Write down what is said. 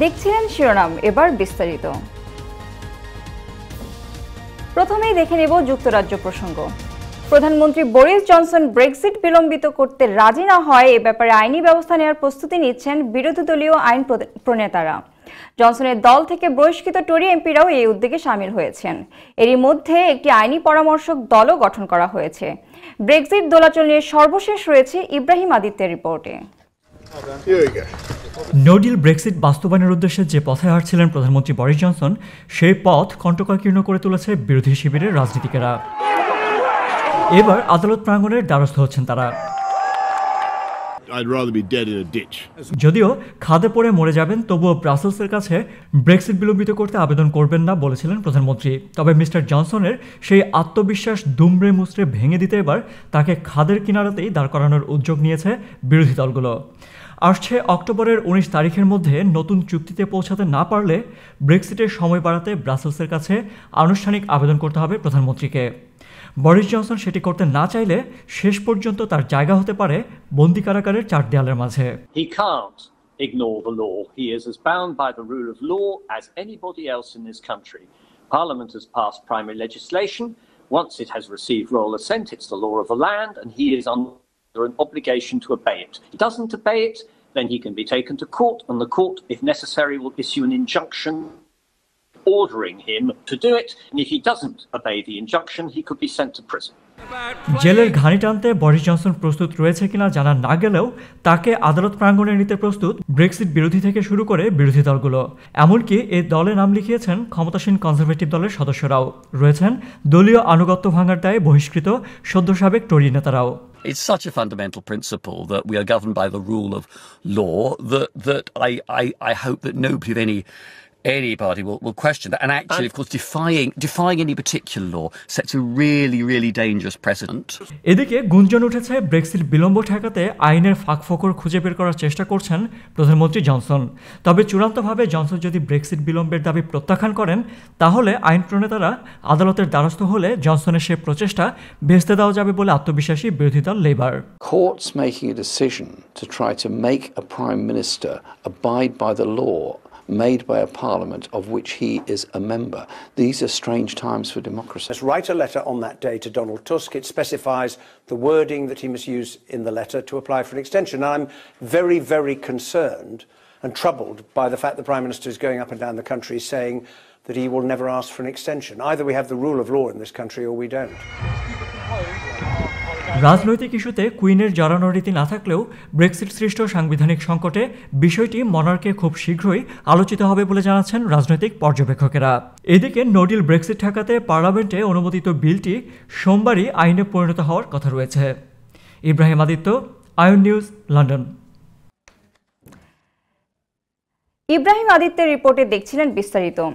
দেখছিলেন শিরোনাম এবার বিস্তারিত প্রথমেই দেখে নেব যুক্তরাজ্য প্রসঙ্গ প্রধানমন্ত্রী বোরিস জনসন ব্রেক্সিট বিলম্বিত করতে রাজি না হয় এ ব্যাপারে আইনি ব্যবস্থা নেওয়ার প্রস্তুতি নিচ্ছেন বিরোধী দলীয় আইন প্রণেতারা জনসনের দল থেকে বহিষ্কৃত টরি এমপিরাও এই উদ্যোগে সামিল হয়েছেন এরই মধ্যে একটি আইনি পরামর্শক দলও গঠন করা হয়েছে ব্রেক্সিট দোলাচল নিয়ে সর্বশেষ রয়েছে ইব্রাহিম আদিত্যের রিপোর্টে নো ডিল ব্রেক্সিট বাস্তবায়নের উদ্দেশ্যে যে পথে হাঁটছিলেন প্রধানমন্ত্রী বরিস জনসন সেই পথ কণ্ঠকাকীর্ণ করে তুলেছে বিরোধী শিবিরের রাজনীতিকেরা এবার আদালত প্রাঙ্গণের দ্বারস্থ হচ্ছেন তারা যদিও খাদে পড়ে মরে যাবেন তবুও ব্রাসেলসের কাছে ব্রেক্সিট বিলম্বিত করতে আবেদন করবেন না বলেছিলেন প্রধানমন্ত্রী তবে মিস্টার জনসনের সেই আত্মবিশ্বাস দুমড়ে মুচড়ে ভেঙে দিতে এবার তাকে খাদের কিনারাতেই দাঁড় করানোর উদ্যোগ নিয়েছে বিরোধী দলগুলো আসছে অক্টোবরের উনিশ তারিখের মধ্যে নতুন চুক্তিতে পৌঁছাতে না পারলে ব্রেক্সিটের সময় বাড়াতে ব্রাসেলসের কাছে আনুষ্ঠানিক আবেদন করতে হবে প্রধানমন্ত্রীকে বরিস জনসন সেটি করতে না চাইলে শেষ পর্যন্ত তার জায়গা হতে পারে বন্দি কারাগারের চার দেয়ালের মাঝে ignore the law. He is as bound by the rule of law as anybody else in this country. Parliament has passed primary legislation. Once it has received royal assent, it's the law of the land, and he is under an obligation to obey it. If he doesn't obey it, then he can be taken to court, and the court, if necessary, will issue an injunction ordering him to do it. And if he doesn't obey the injunction, he could be sent to prison. জেলের ঘানি টানতে Boris Johnson প্রস্তুত রয়েছে কিনা জানা না গেলেও তাকে আদালত প্রাঙ্গণে নিতে প্রস্তুত ব্রেক্সিট বিরোধী থেকে শুরু করে বিরোধী দলগুলো এমনকি এই দলে নাম লিখিয়েছেন ক্ষমতাসীন কনজারভেটিভ দলের সদস্যরাও রয়েছেন দলীয় আনুগত্য ভাঙার দায়ে বহিষ্কৃত সদ্য সাবেক টরি নেতারাও It's such a fundamental principle that we are governed by the rule of law that that I, I, I hope that nobody of any anybody will, will question that. And actually, of course, defying, defying any particular law sets a really, really dangerous precedent. এদিকে গুঞ্জন উঠেছে Brexit বিলম্ব ঠেকাতে আইনের ফাঁকফোকর খুঁজে বের করার চেষ্টা করছেন প্রধানমন্ত্রী জনসন তবে চূড়ান্তভাবে জনসন যদি ব্রেক্সিট বিলম্বের দাবি প্রত্যাখ্যান করেন তাহলে আইন প্রণেতারা আদালতের দ্বারস্থ হলে জনসনের সে প্রচেষ্টা ভেস্তে দেওয়া যাবে বলে আত্মবিশ্বাসী বিরোধী দল Labour Courts making a decision to try to make a prime minister abide by the law made by a parliament of which he is a member. These are strange times for democracy. Let's write a letter on that day to Donald Tusk. It specifies the wording that he must use in the letter to apply for an extension. And I'm very, very concerned and troubled by the fact the Prime Minister is going up and down the country saying that he will never ask for an extension. Either we have the rule of law in this country or we don't. রাজনৈতিক ইস্যুতে কুইনের জড়ানো রীতি না থাকলেও Brexit সৃষ্ট সাংবিধানিক সংকটে বিষয়টি মনার্কে খুব শীঘ্রই আলোচিত হবে বলে জানাচ্ছেন রাজনৈতিক পর্যবেক্ষকেরা এদিকে নোডিল ব্রেক্সিট ঠেকাতে পার্লামেন্টে অনুমোদিত বিলটি সোমবারই আইনে পরিণত হওয়ার কথা রয়েছে ইব্রাহিম আদিত্য আয়ন নিউজ লন্ডন ইব্রাহিম আদিত্যের রিপোর্টে দেখছিলেন বিস্তারিত